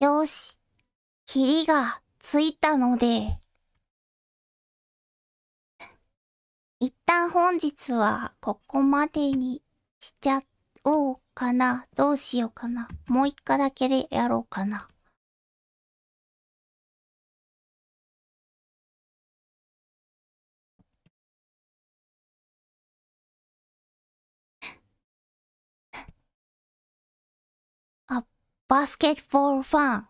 よし、霧がついたので、一旦本日はここまでにしちゃおうかな。どうしようかな。もう一回だけでやろうかな。バスケットボールファン。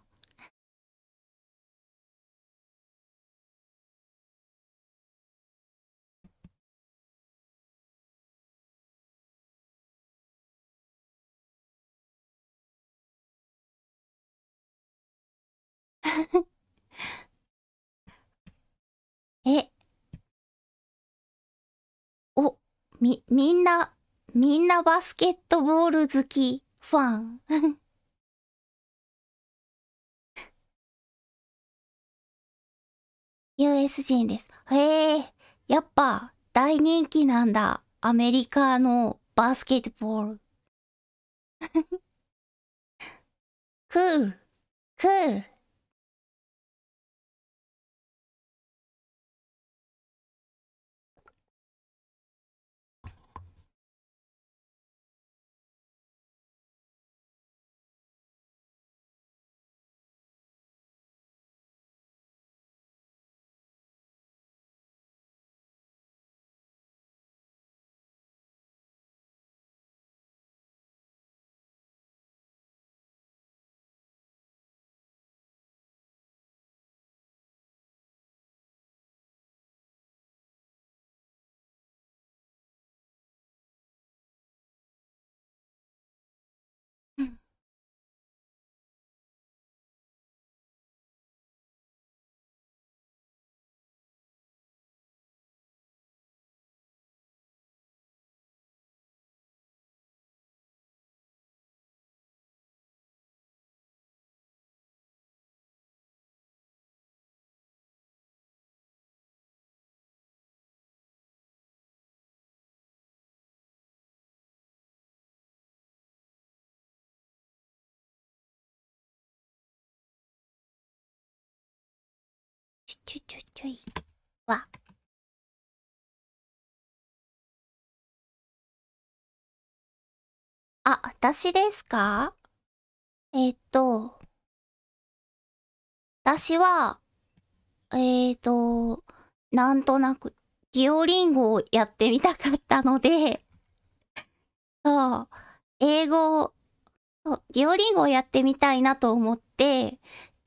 え。お、み、みんな、みんなバスケットボール好き、ファン。US 人です。へえ、やっぱ大人気なんだ。アメリカのバスケットボール。クール、クール。ちょいちょいちょいわあ私ですかえっ、と私はえっ、となんとなくデオリンゴをやってみたかったので そう英語ディオリンゴをやってみたいなと思って、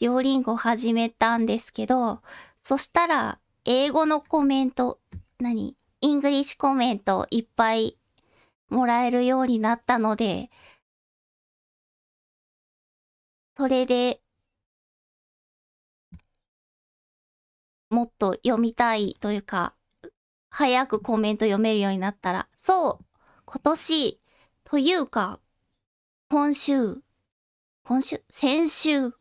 デュオリンゴ始めたんですけど、そしたら、英語のコメント、何イングリッシュコメントいっぱいもらえるようになったので、それで、もっと読みたいというか、早くコメント読めるようになったら、そう、今年、というか、今週、今週、先週、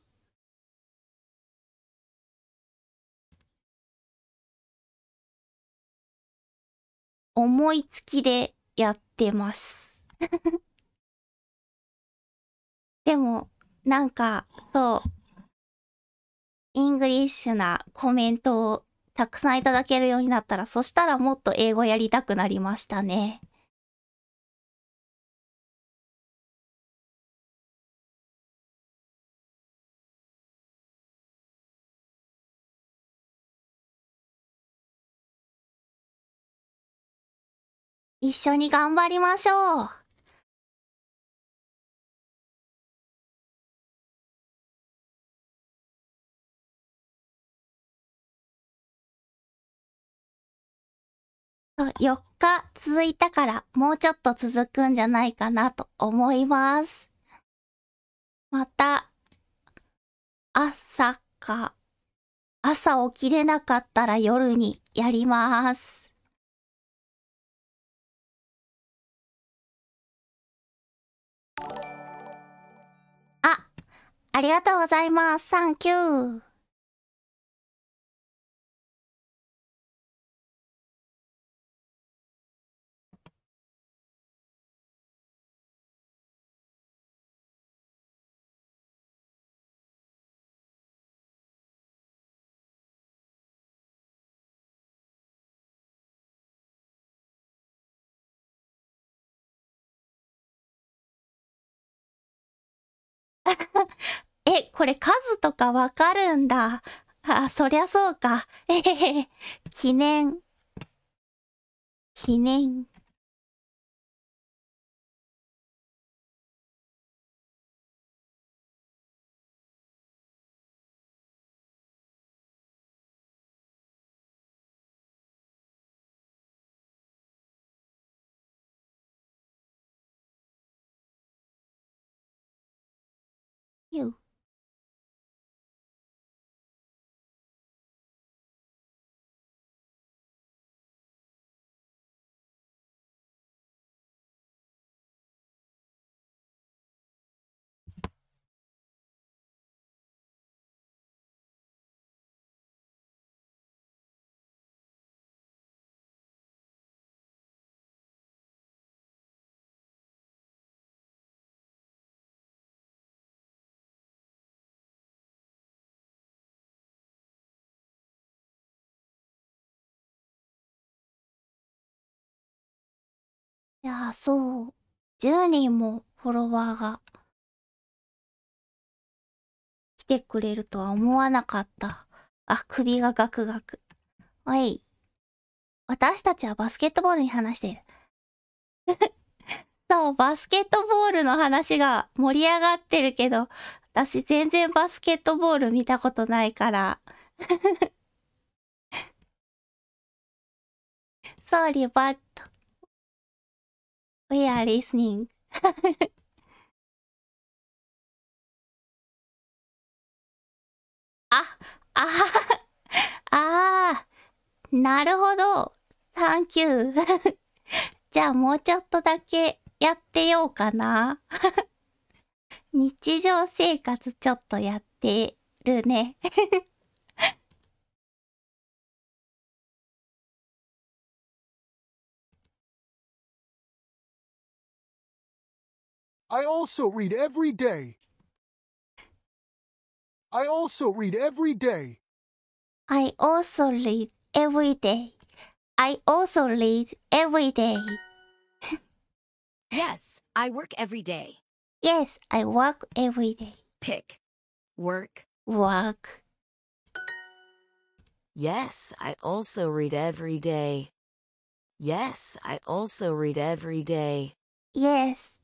思いつきでやってます でも、なんか、そう、イングリッシュなコメントをたくさんいただけるようになったら、そしたらもっと英語やりたくなりましたね。一緒に頑張りましょう。4日続いたからもうちょっと続くんじゃないかなと思います。また、朝か、朝起きれなかったら夜にやります。あ、ありがとうございます。サンキュー。これ数とかわかるんだ。あ、そりゃそうか。えへへ。記念。記念。いや、そう。10人もフォロワーが来てくれるとは思わなかった。あ、首がガクガク。おい。私たちはバスケットボールに話してる。そう、バスケットボールの話が盛り上がってるけど、私全然バスケットボール見たことないから。ソーリーバット。We are listening. あ、あ ああ、なるほど。サンキュー。じゃあもうちょっとだけやってようかな。日常生活ちょっとやってるね I also read every day. I also read every day. I also read every day. I also read every day. yes, I work every day. Yes, I work every day. Pick. Work. Work. Yes, I also read every day. Yes, I also read every day. Yes,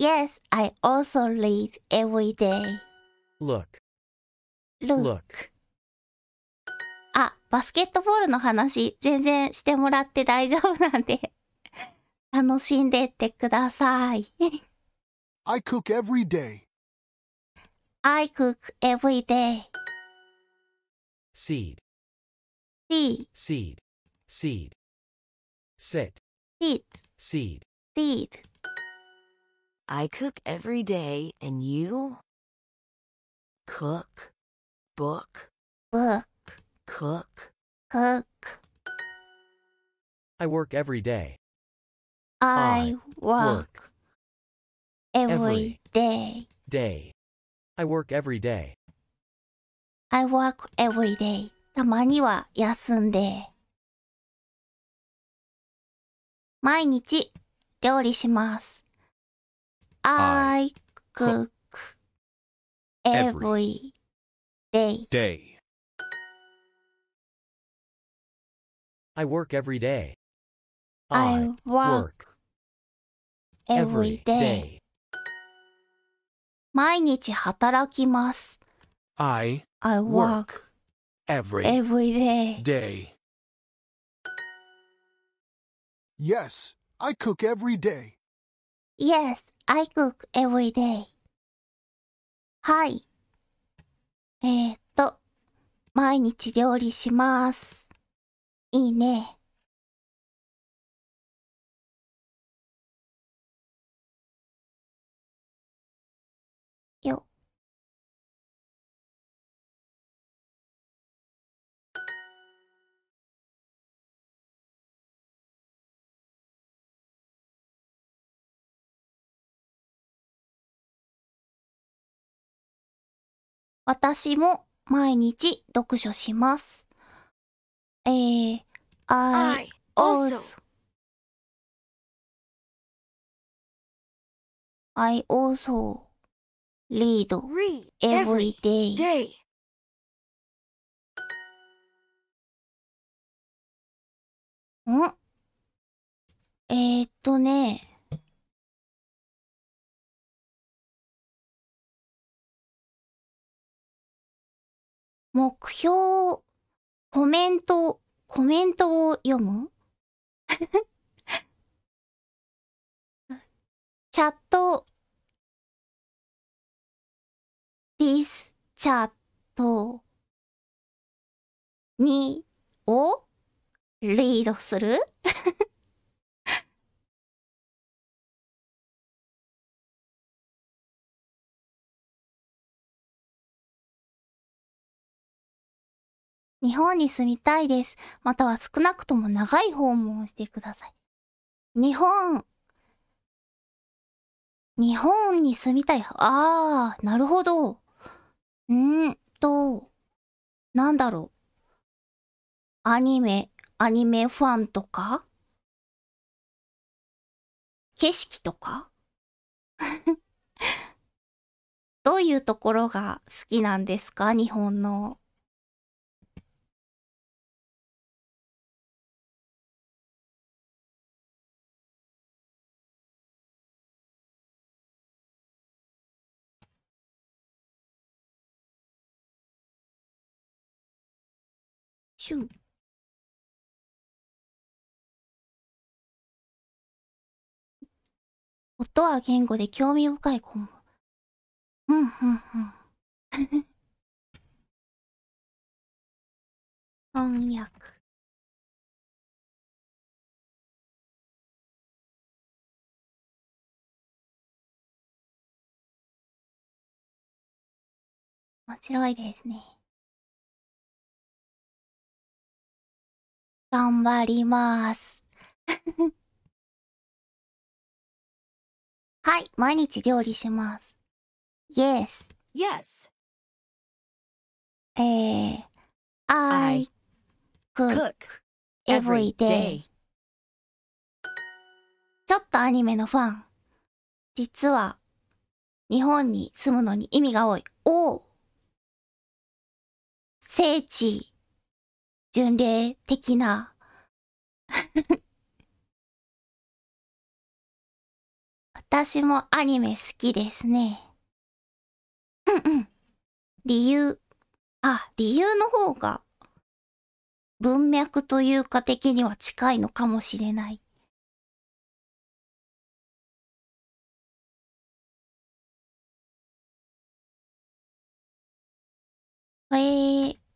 Yes, I also read every day. Look. Look. あ、バスケットボールの話全然してもらって大丈夫なんで楽しんでってください I cook every day. I cook every day. Seed. Seed. Seed. Seed. Sit. Seed. Seed. Seed. I cook every day, and you? Cook, book, book, cook, cook. I work every day. I, I work, every, every day. Day. I work every day. I work every 毎日料理します. I cook every day. Day. I work every day. I work every day. 毎日働きます。I, I work every, every day. day. Yes, I cook every day. Yes, I cook every day. はい。えー、っと、毎日料理します。いいね。私も毎日読書します。えー、I also I also read every day. んえー、っとね。目標、コメント、コメントを読む チャット、ディスチャットにをリードする日本に住みたいです。または少なくとも長い訪問をしてください。日本。日本に住みたい。あー、なるほど。んーと、なんだろう。アニメ、アニメファンとか景色とか どういうところが好きなんですか日本の。音は言語で興味深いンボ。うんうんうん 翻訳面白いですね。頑張ります。はい、毎日料理します。Yes. Yes. えー、I cook every day. ちょっとアニメのファン。実は、日本に住むのに意味が多い。お聖地。巡礼的な 私もアニメ好きですね。うんうん。理由。あ、理由の方が、文脈というか的には近いのかもしれない。えー、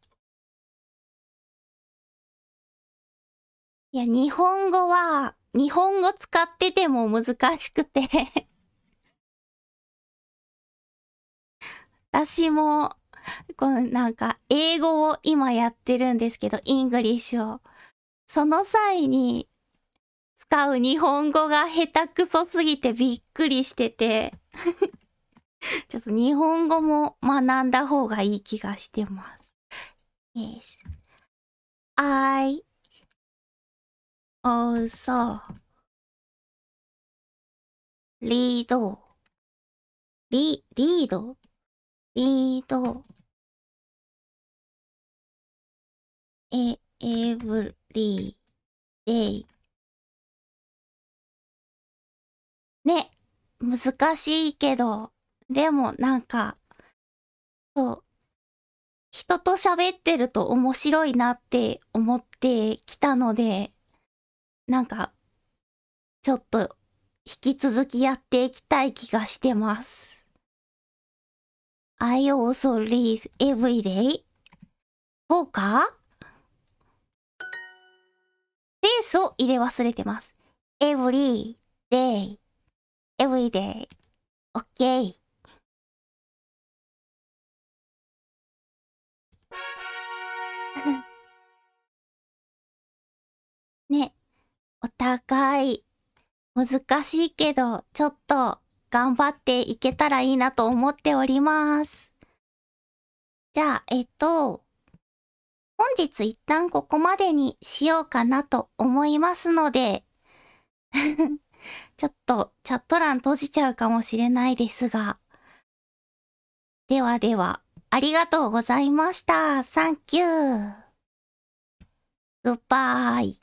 いや、日本語は、日本語使ってても難しくて 私も、このなんか、英語を今やってるんですけど、イングリッシュを。その際に、使う日本語が下手くそすぎてびっくりしてて ちょっと日本語も学んだ方がいい気がしてます。Yes. I あうさ。リード。リ、リードリード。え、エブリデね、難しいけど、でもなんか、そう、人と喋ってると面白いなって思ってきたので、なんか、ちょっと、引き続きやっていきたい気がしてます。I also read every day? そうかベースを入れ忘れてます。every day, every day, okay. ね、お互い、難しいけど、ちょっと頑張っていけたらいいなと思っております。じゃあ、えっと、本日一旦ここまでにしようかなと思いますので ちょっとチャット欄閉じちゃうかもしれないですが。ではでは、ありがとうございました。サンキュー。グッバイ。